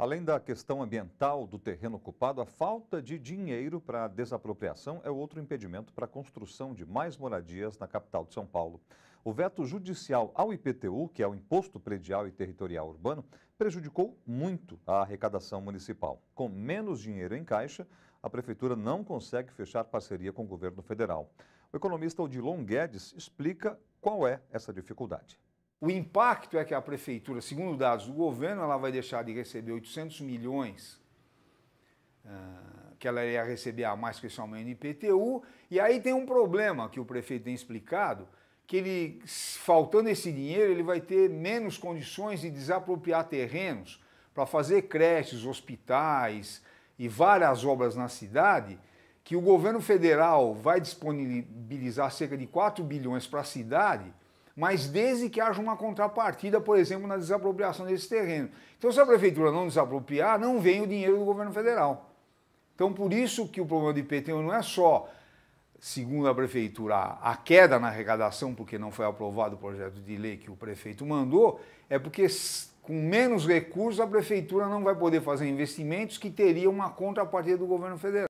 Além da questão ambiental do terreno ocupado, a falta de dinheiro para a desapropriação é outro impedimento para a construção de mais moradias na capital de São Paulo. O veto judicial ao IPTU, que é o Imposto Predial e Territorial Urbano, prejudicou muito a arrecadação municipal. Com menos dinheiro em caixa, a Prefeitura não consegue fechar parceria com o governo federal. O economista Odilon Guedes explica qual é essa dificuldade. O impacto é que a prefeitura, segundo dados do governo, ela vai deixar de receber 800 milhões uh, que ela ia receber a mais que esse IPTU. E aí tem um problema que o prefeito tem explicado, que ele, faltando esse dinheiro, ele vai ter menos condições de desapropriar terrenos para fazer creches, hospitais e várias obras na cidade, que o governo federal vai disponibilizar cerca de 4 bilhões para a cidade – mas desde que haja uma contrapartida, por exemplo, na desapropriação desse terreno. Então, se a prefeitura não desapropriar, não vem o dinheiro do governo federal. Então, por isso que o problema do IPTU não é só, segundo a prefeitura, a queda na arrecadação, porque não foi aprovado o projeto de lei que o prefeito mandou, é porque com menos recursos a prefeitura não vai poder fazer investimentos que teria uma contrapartida do governo federal.